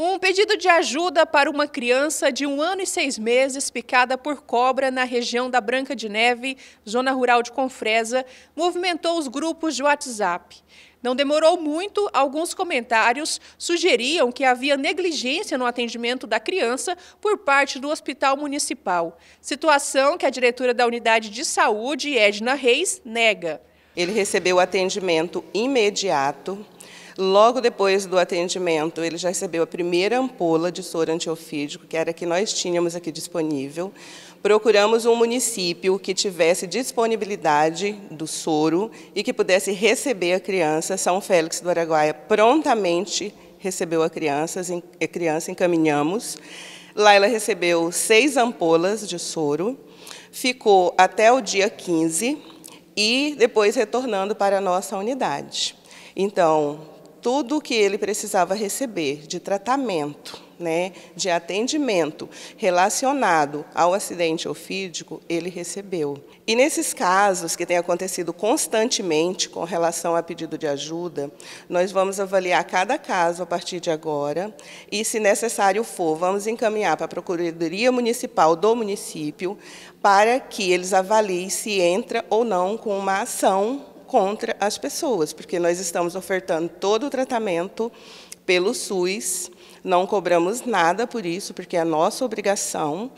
Um pedido de ajuda para uma criança de um ano e seis meses picada por cobra na região da Branca de Neve, zona rural de Confresa, movimentou os grupos de WhatsApp. Não demorou muito, alguns comentários sugeriam que havia negligência no atendimento da criança por parte do Hospital Municipal. Situação que a diretora da Unidade de Saúde, Edna Reis, nega. Ele recebeu atendimento imediato. Logo depois do atendimento, ele já recebeu a primeira ampola de soro antiofídico, que era a que nós tínhamos aqui disponível. Procuramos um município que tivesse disponibilidade do soro e que pudesse receber a criança. São Félix do Araguaia prontamente recebeu a criança, a criança encaminhamos. Lá ela recebeu seis ampolas de soro, ficou até o dia 15 e depois retornando para a nossa unidade. Então, tudo o que ele precisava receber de tratamento, né, de atendimento relacionado ao acidente ofídico, ele recebeu. E nesses casos que têm acontecido constantemente com relação a pedido de ajuda, nós vamos avaliar cada caso a partir de agora e, se necessário for, vamos encaminhar para a Procuradoria Municipal do município para que eles avaliem se entra ou não com uma ação contra as pessoas, porque nós estamos ofertando todo o tratamento pelo SUS, não cobramos nada por isso, porque é a nossa obrigação,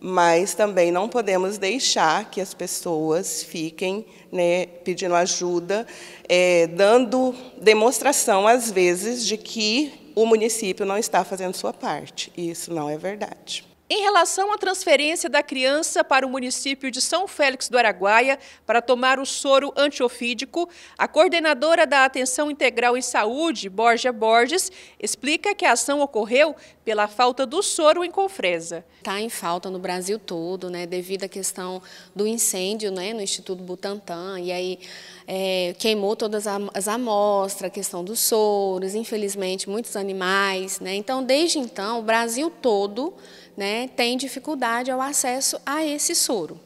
mas também não podemos deixar que as pessoas fiquem né, pedindo ajuda, é, dando demonstração, às vezes, de que o município não está fazendo sua parte. E isso não é verdade. Em relação à transferência da criança para o município de São Félix do Araguaia para tomar o soro antiofídico, a coordenadora da Atenção Integral em Saúde, Borja Borges, explica que a ação ocorreu pela falta do soro em Confresa. Está em falta no Brasil todo, né, devido à questão do incêndio né, no Instituto Butantan, e aí é, queimou todas as amostras, a questão dos soros, infelizmente muitos animais. Né, então, desde então, o Brasil todo né, têm dificuldade ao acesso a esse soro.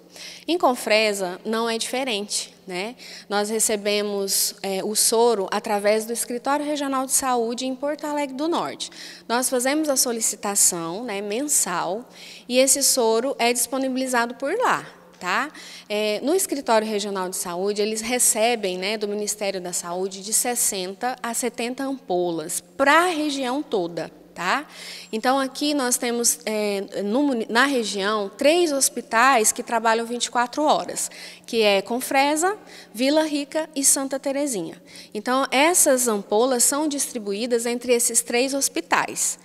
Em Confresa não é diferente. Né? Nós recebemos é, o soro através do Escritório Regional de Saúde em Porto Alegre do Norte. Nós fazemos a solicitação né, mensal e esse soro é disponibilizado por lá. Tá? É, no Escritório Regional de Saúde, eles recebem né, do Ministério da Saúde de 60 a 70 ampolas para a região toda. Tá? Então, aqui nós temos é, no, na região três hospitais que trabalham 24 horas, que é Confresa, Vila Rica e Santa Terezinha. Então, essas ampolas são distribuídas entre esses três hospitais.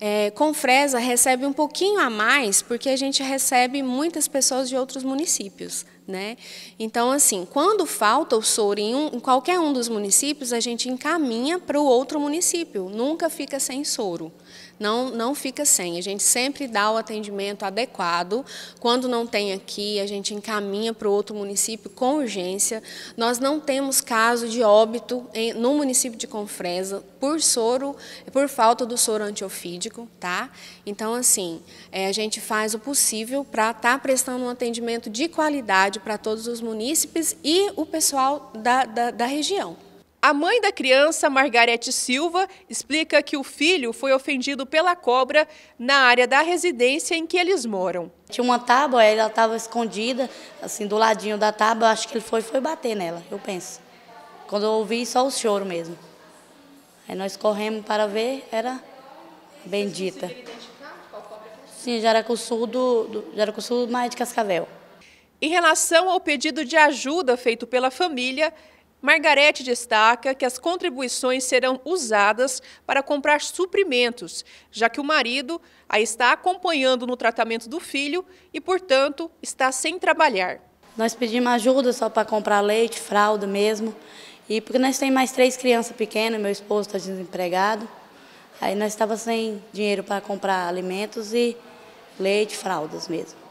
É, Confresa recebe um pouquinho a mais, porque a gente recebe muitas pessoas de outros municípios, né? Então, assim, quando falta o soro em, um, em qualquer um dos municípios, a gente encaminha para o outro município, nunca fica sem soro. Não, não fica sem. A gente sempre dá o atendimento adequado. Quando não tem aqui, a gente encaminha para o outro município com urgência. Nós não temos caso de óbito em, no município de Confresa por soro, por falta do soro antiofídico, tá? Então, assim, é, a gente faz o possível para estar tá prestando um atendimento de qualidade para todos os munícipes e o pessoal da, da, da região. A mãe da criança, Margarete Silva, explica que o filho foi ofendido pela cobra na área da residência em que eles moram. Tinha uma tábua, ela estava escondida, assim, do ladinho da tábua, acho que ele foi, foi bater nela, eu penso. Quando eu ouvi, só o choro mesmo. Aí nós corremos para ver, era bendita. Sim, já era com sul do, do, sul mais de Cascavel. Em relação ao pedido de ajuda feito pela família, Margarete destaca que as contribuições serão usadas para comprar suprimentos, já que o marido a está acompanhando no tratamento do filho e, portanto, está sem trabalhar. Nós pedimos ajuda só para comprar leite, fralda mesmo, e porque nós temos mais três crianças pequenas, meu esposo está desempregado, aí nós estávamos sem dinheiro para comprar alimentos e leite, fraldas mesmo.